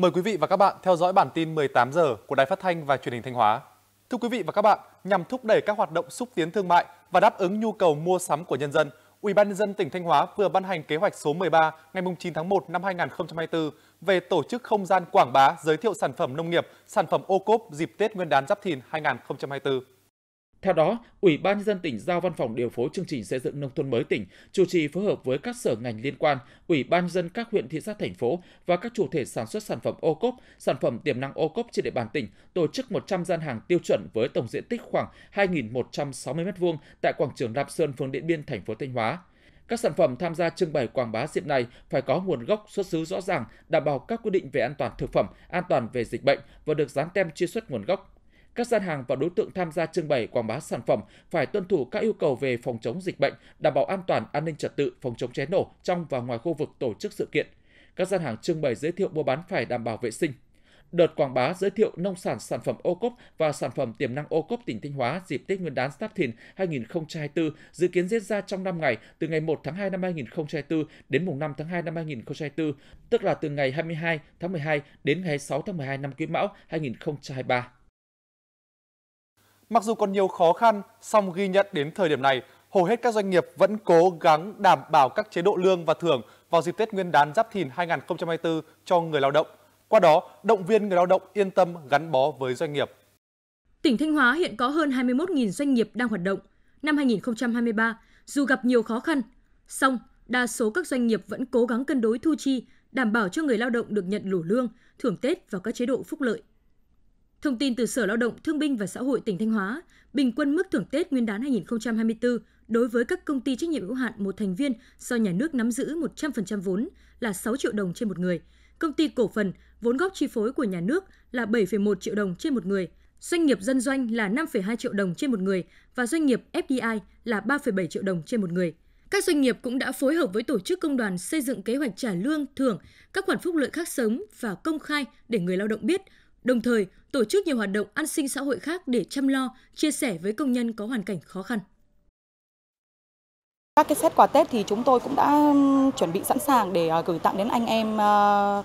Mời quý vị và các bạn theo dõi bản tin 18 giờ của Đài Phát thanh và Truyền hình Thanh Hóa. Thưa quý vị và các bạn, nhằm thúc đẩy các hoạt động xúc tiến thương mại và đáp ứng nhu cầu mua sắm của nhân dân, Ủy ban nhân dân tỉnh Thanh Hóa vừa ban hành kế hoạch số 13 ngày 9 tháng 1 năm 2024 về tổ chức không gian quảng bá giới thiệu sản phẩm nông nghiệp, sản phẩm ô cốp dịp Tết Nguyên đán Giáp Thìn 2024. Theo đó, Ủy ban nhân dân tỉnh giao Văn phòng điều phối chương trình xây dựng nông thôn mới tỉnh chủ trì phối hợp với các sở ngành liên quan, Ủy ban nhân dân các huyện thị xã thành phố và các chủ thể sản xuất sản phẩm ô cốp, sản phẩm tiềm năng ô cốp trên địa bàn tỉnh tổ chức 100 gian hàng tiêu chuẩn với tổng diện tích khoảng 2.160 m2 tại quảng trường Lam Sơn, phường Điện Biên, thành phố Thanh Hóa. Các sản phẩm tham gia trưng bày quảng bá dịp này phải có nguồn gốc xuất xứ rõ ràng, đảm bảo các quy định về an toàn thực phẩm, an toàn về dịch bệnh và được dán tem truy xuất nguồn gốc, các gian hàng và đối tượng tham gia trưng bày quảng bá sản phẩm phải tuân thủ các yêu cầu về phòng chống dịch bệnh, đảm bảo an toàn, an ninh trật tự, phòng chống cháy nổ trong và ngoài khu vực tổ chức sự kiện. Các gian hàng trưng bày giới thiệu mua bán phải đảm bảo vệ sinh. Đợt quảng bá giới thiệu nông sản sản phẩm ô cốp và sản phẩm tiềm năng ô cốp tỉnh Thanh Hóa dịp Tết Nguyên đán Giáp Thìn 2024 dự kiến diễn ra trong 5 ngày từ ngày 1 tháng 2 năm 2024 đến mùng 5 tháng 2 năm 2024, tức là từ ngày 22 tháng 12 đến ngày 6 tháng 12 năm Quý Mão 2023. Mặc dù còn nhiều khó khăn, song ghi nhận đến thời điểm này, hầu hết các doanh nghiệp vẫn cố gắng đảm bảo các chế độ lương và thưởng vào dịp Tết Nguyên đán Giáp Thìn 2024 cho người lao động. Qua đó, động viên người lao động yên tâm gắn bó với doanh nghiệp. Tỉnh Thanh Hóa hiện có hơn 21.000 doanh nghiệp đang hoạt động. Năm 2023, dù gặp nhiều khó khăn, song đa số các doanh nghiệp vẫn cố gắng cân đối thu chi, đảm bảo cho người lao động được nhận đủ lương, thưởng Tết và các chế độ phúc lợi. Thông tin từ Sở Lao động Thương binh và Xã hội tỉnh Thanh Hóa, bình quân mức thưởng Tết Nguyên đán 2024 đối với các công ty trách nhiệm hữu hạn một thành viên do nhà nước nắm giữ 100% vốn là 6 triệu đồng trên một người. Công ty cổ phần vốn góp chi phối của nhà nước là 7,1 triệu đồng trên một người. Doanh nghiệp dân doanh là 5,2 triệu đồng trên một người và doanh nghiệp FDI là 3,7 triệu đồng trên một người. Các doanh nghiệp cũng đã phối hợp với tổ chức công đoàn xây dựng kế hoạch trả lương, thưởng, các khoản phúc lợi khác sớm và công khai để người lao động biết, đồng thời tổ chức nhiều hoạt động an sinh xã hội khác để chăm lo, chia sẻ với công nhân có hoàn cảnh khó khăn. Các cái set quà Tết thì chúng tôi cũng đã chuẩn bị sẵn sàng để à, gửi tặng đến anh em à,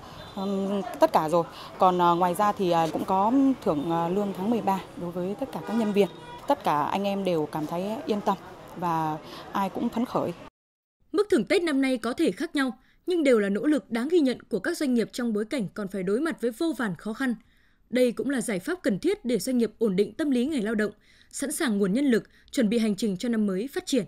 tất cả rồi. Còn à, ngoài ra thì cũng có thưởng lương tháng 13 đối với tất cả các nhân viên. Tất cả anh em đều cảm thấy yên tâm và ai cũng phấn khởi. Mức thưởng Tết năm nay có thể khác nhau, nhưng đều là nỗ lực đáng ghi nhận của các doanh nghiệp trong bối cảnh còn phải đối mặt với vô vàn khó khăn – đây cũng là giải pháp cần thiết để doanh nghiệp ổn định tâm lý người lao động, sẵn sàng nguồn nhân lực, chuẩn bị hành trình cho năm mới phát triển.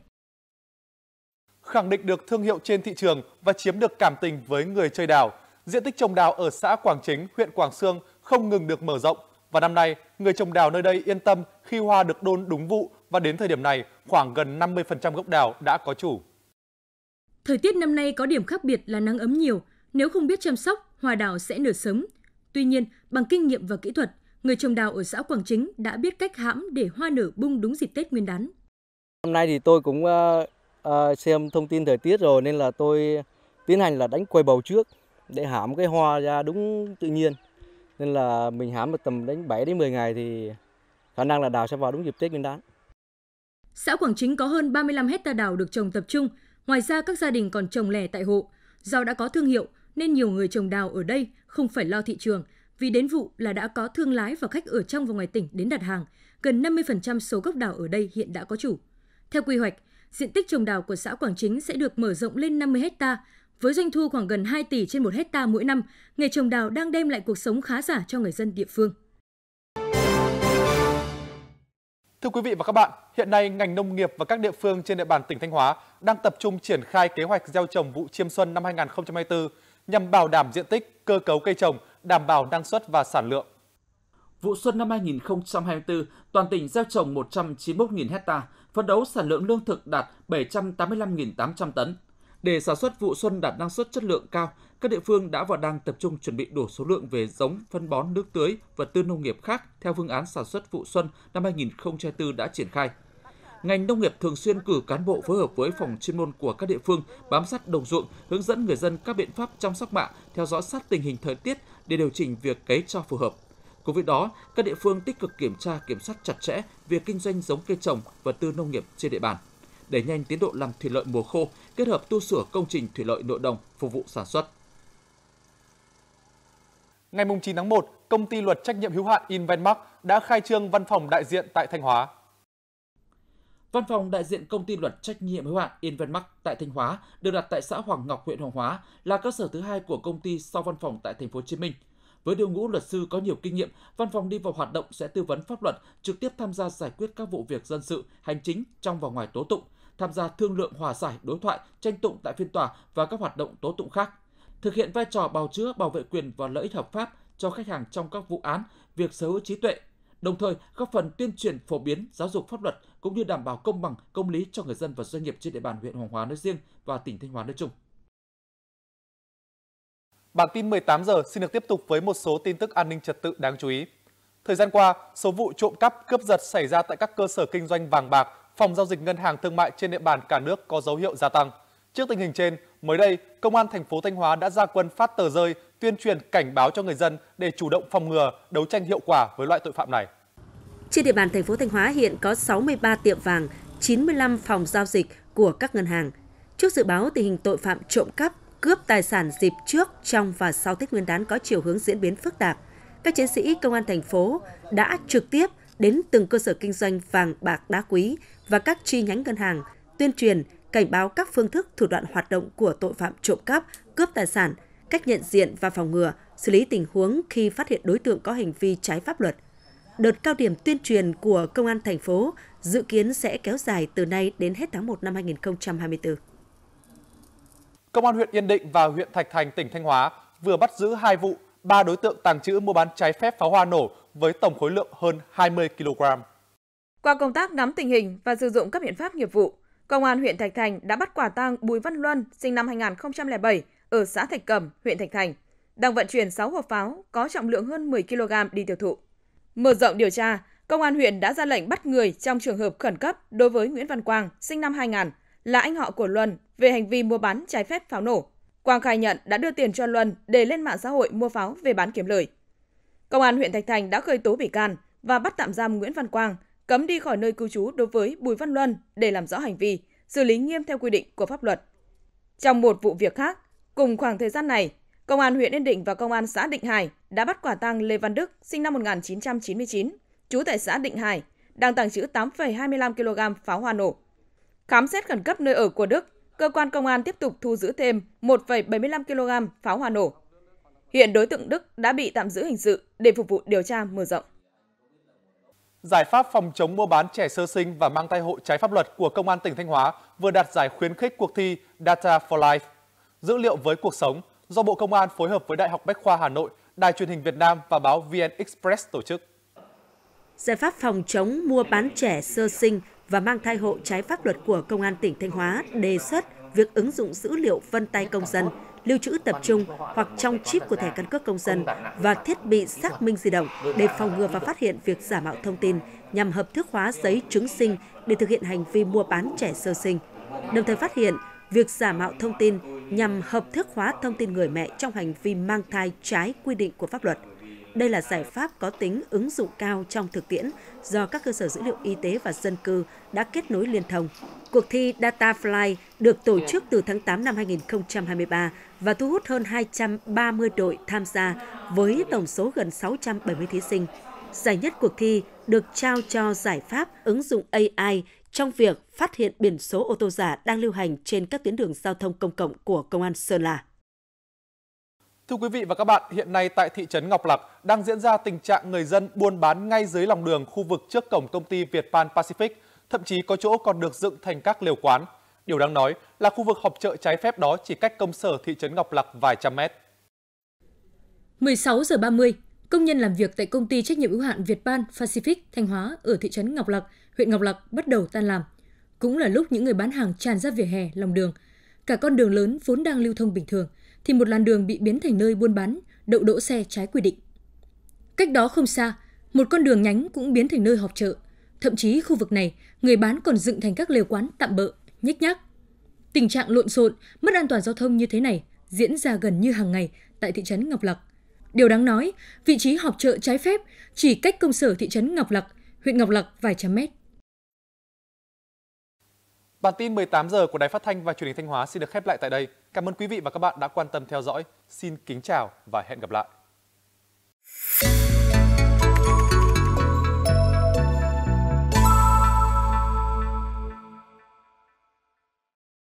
Khẳng định được thương hiệu trên thị trường và chiếm được cảm tình với người chơi đào, diện tích trồng đào ở xã Quảng Chính, huyện Quảng Sương không ngừng được mở rộng và năm nay người trồng đào nơi đây yên tâm khi hoa được đôn đúng vụ và đến thời điểm này khoảng gần 50% gốc đào đã có chủ. Thời tiết năm nay có điểm khác biệt là nắng ấm nhiều, nếu không biết chăm sóc, hoa đào sẽ nở sớm, Tuy nhiên, bằng kinh nghiệm và kỹ thuật, người trồng đào ở xã Quảng Chính đã biết cách hãm để hoa nở bung đúng dịp Tết Nguyên đán. Hôm nay thì tôi cũng uh, uh, xem thông tin thời tiết rồi nên là tôi tiến hành là đánh quay bầu trước để hãm cái hoa ra đúng tự nhiên. Nên là mình hãm được tầm đến 7 đến 10 ngày thì khả năng là đào sẽ vào đúng dịp Tết Nguyên đán. Xã Quảng Chính có hơn 35 hecta đào được trồng tập trung, ngoài ra các gia đình còn trồng lẻ tại hộ. Do đã có thương hiệu, nên nhiều người trồng đào ở đây không phải lo thị trường, vì đến vụ là đã có thương lái và khách ở trong và ngoài tỉnh đến đặt hàng. Gần 50% số gốc đào ở đây hiện đã có chủ. Theo quy hoạch, diện tích trồng đào của xã Quảng Chính sẽ được mở rộng lên 50 hecta với doanh thu khoảng gần 2 tỷ trên 1 hecta mỗi năm, nghề trồng đào đang đem lại cuộc sống khá giả cho người dân địa phương. Thưa quý vị và các bạn, hiện nay ngành nông nghiệp và các địa phương trên địa bàn tỉnh Thanh Hóa đang tập trung triển khai kế hoạch gieo trồng vụ chiêm xuân năm 2024 nhằm bảo đảm diện tích, cơ cấu cây trồng, đảm bảo năng suất và sản lượng. Vụ xuân năm 2024, toàn tỉnh gieo trồng 191.000 hecta, phấn đấu sản lượng lương thực đạt 785.800 tấn. Để sản xuất vụ xuân đạt năng suất chất lượng cao, các địa phương đã và đang tập trung chuẩn bị đủ số lượng về giống, phân bón, nước tưới, vật tư nông nghiệp khác theo phương án sản xuất vụ xuân năm 2024 đã triển khai ngành nông nghiệp thường xuyên cử cán bộ phối hợp với phòng chuyên môn của các địa phương bám sát đồng ruộng, hướng dẫn người dân các biện pháp chăm sóc mạ, theo dõi sát tình hình thời tiết để điều chỉnh việc cấy cho phù hợp. Cùng với đó, các địa phương tích cực kiểm tra kiểm soát chặt chẽ việc kinh doanh giống cây trồng, và tư nông nghiệp trên địa bàn đẩy nhanh tiến độ làm thủy lợi mùa khô, kết hợp tu sửa công trình thủy lợi nội đồng phục vụ sản xuất. Ngày 9 tháng 1, công ty luật trách nhiệm hữu hạn Invenmark đã khai trương văn phòng đại diện tại Thanh Hóa. Văn phòng đại diện công ty luật trách nhiệm hữu hạn Invenmax tại Thanh Hóa được đặt tại xã Hoàng Ngọc, huyện Hoàng Hóa là cơ sở thứ hai của công ty sau văn phòng tại thành phố Hồ Chí Minh. Với đội ngũ luật sư có nhiều kinh nghiệm, văn phòng đi vào hoạt động sẽ tư vấn pháp luật, trực tiếp tham gia giải quyết các vụ việc dân sự, hành chính trong và ngoài tố tụng, tham gia thương lượng hòa giải, đối thoại, tranh tụng tại phiên tòa và các hoạt động tố tụng khác. Thực hiện vai trò bào chữa, bảo vệ quyền và lợi ích hợp pháp cho khách hàng trong các vụ án, việc sở hữu trí tuệ, đồng thời góp phần tuyên truyền phổ biến giáo dục pháp luật cũng như đảm bảo công bằng, công lý cho người dân và doanh nghiệp trên địa bàn huyện Hoàng Hóa nói riêng và tỉnh Thanh Hóa nói chung. Bản tin 18 giờ xin được tiếp tục với một số tin tức an ninh trật tự đáng chú ý. Thời gian qua, số vụ trộm cắp, cướp giật xảy ra tại các cơ sở kinh doanh vàng bạc, phòng giao dịch ngân hàng thương mại trên địa bàn cả nước có dấu hiệu gia tăng. Trước tình hình trên, mới đây, Công an thành phố Thanh Hóa đã ra quân phát tờ rơi tuyên truyền cảnh báo cho người dân để chủ động phòng ngừa, đấu tranh hiệu quả với loại tội phạm này. Trên địa bàn thành phố Thanh Hóa hiện có 63 tiệm vàng, 95 phòng giao dịch của các ngân hàng. Trước dự báo tình hình tội phạm trộm cắp, cướp tài sản dịp trước, trong và sau Tết Nguyên đán có chiều hướng diễn biến phức tạp, các chiến sĩ công an thành phố đã trực tiếp đến từng cơ sở kinh doanh vàng bạc đá quý và các chi nhánh ngân hàng tuyên truyền cảnh báo các phương thức thủ đoạn hoạt động của tội phạm trộm cắp, cướp tài sản, cách nhận diện và phòng ngừa, xử lý tình huống khi phát hiện đối tượng có hành vi trái pháp luật. Đợt cao điểm tuyên truyền của Công an thành phố dự kiến sẽ kéo dài từ nay đến hết tháng 1 năm 2024. Công an huyện Yên Định và huyện Thạch Thành, tỉnh Thanh Hóa vừa bắt giữ hai vụ ba đối tượng tàng trữ mua bán trái phép pháo hoa nổ với tổng khối lượng hơn 20 kg. Qua công tác nắm tình hình và sử dụng các biện pháp nghiệp vụ, Công an huyện Thạch Thành đã bắt quả tang Bùi Văn Luân, sinh năm 2007, ở xã Thạch Cẩm, huyện Thạch Thành, đang vận chuyển 6 hộp pháo có trọng lượng hơn 10 kg đi tiêu thụ. Mở rộng điều tra, công an huyện đã ra lệnh bắt người trong trường hợp khẩn cấp đối với Nguyễn Văn Quang, sinh năm 2000, là anh họ của Luân về hành vi mua bán trái phép pháo nổ. Quang khai nhận đã đưa tiền cho Luân để lên mạng xã hội mua pháo về bán kiếm lời. Công an huyện Thạch Thành đã khởi tố bị can và bắt tạm giam Nguyễn Văn Quang cấm đi khỏi nơi cư trú đối với Bùi Văn Luân để làm rõ hành vi, xử lý nghiêm theo quy định của pháp luật. Trong một vụ việc khác, cùng khoảng thời gian này, Công an huyện Yên Định và Công an xã Định Hải đã bắt quả tang Lê Văn Đức, sinh năm 1999, trú tại xã Định Hải, đang tàng trữ 8,25 kg pháo hoa nổ. Khám xét khẩn cấp nơi ở của Đức, cơ quan công an tiếp tục thu giữ thêm 1,75 kg pháo hoa nổ. Hiện đối tượng Đức đã bị tạm giữ hình sự để phục vụ điều tra mở rộng giải pháp phòng chống mua bán trẻ sơ sinh và mang thai hộ trái pháp luật của Công an tỉnh Thanh Hóa vừa đạt giải khuyến khích cuộc thi Data for Life, dữ liệu với cuộc sống do Bộ Công an phối hợp với Đại học Bách khoa Hà Nội, Đài truyền hình Việt Nam và báo VN Express tổ chức. Giải pháp phòng chống mua bán trẻ sơ sinh và mang thai hộ trái pháp luật của Công an tỉnh Thanh Hóa đề xuất việc ứng dụng dữ liệu vân tay công dân lưu trữ tập trung hoặc trong chip của thẻ căn cước công dân và thiết bị xác minh di động để phòng ngừa và phát hiện việc giả mạo thông tin nhằm hợp thức hóa giấy chứng sinh để thực hiện hành vi mua bán trẻ sơ sinh. Đồng thời phát hiện việc giả mạo thông tin nhằm hợp thức hóa thông tin người mẹ trong hành vi mang thai trái quy định của pháp luật. Đây là giải pháp có tính ứng dụng cao trong thực tiễn do các cơ sở dữ liệu y tế và dân cư đã kết nối liên thông. Cuộc thi DataFly được tổ chức từ tháng 8 năm 2023 và thu hút hơn 230 đội tham gia với tổng số gần 670 thí sinh. Giải nhất cuộc thi được trao cho giải pháp ứng dụng AI trong việc phát hiện biển số ô tô giả đang lưu hành trên các tuyến đường giao thông công cộng của Công an Sơn La. Thưa quý vị và các bạn, hiện nay tại thị trấn Ngọc Lặc đang diễn ra tình trạng người dân buôn bán ngay dưới lòng đường khu vực trước cổng công ty Việt Pan Pacific, thậm chí có chỗ còn được dựng thành các liều quán. Điều đáng nói là khu vực họp chợ trái phép đó chỉ cách công sở thị trấn Ngọc Lặc vài trăm mét. 16 giờ 30, công nhân làm việc tại công ty trách nhiệm hữu hạn Việt Pan Pacific Thanh Hóa ở thị trấn Ngọc Lặc, huyện Ngọc Lặc bắt đầu tan làm. Cũng là lúc những người bán hàng tràn ra vỉa hè, lòng đường. Cả con đường lớn vốn đang lưu thông bình thường – thì một làn đường bị biến thành nơi buôn bán, đậu đỗ xe trái quy định. Cách đó không xa, một con đường nhánh cũng biến thành nơi họp chợ. Thậm chí khu vực này, người bán còn dựng thành các lều quán tạm bợ, nhếch nhác. Tình trạng lộn xộn, mất an toàn giao thông như thế này diễn ra gần như hàng ngày tại thị trấn Ngọc Lặc. Điều đáng nói, vị trí họp chợ trái phép chỉ cách công sở thị trấn Ngọc Lặc, huyện Ngọc Lặc vài trăm mét. Bản tin 18 giờ của Đài Phát thanh và Truyền hình Thanh Hóa xin được khép lại tại đây. Cảm ơn quý vị và các bạn đã quan tâm theo dõi. Xin kính chào và hẹn gặp lại.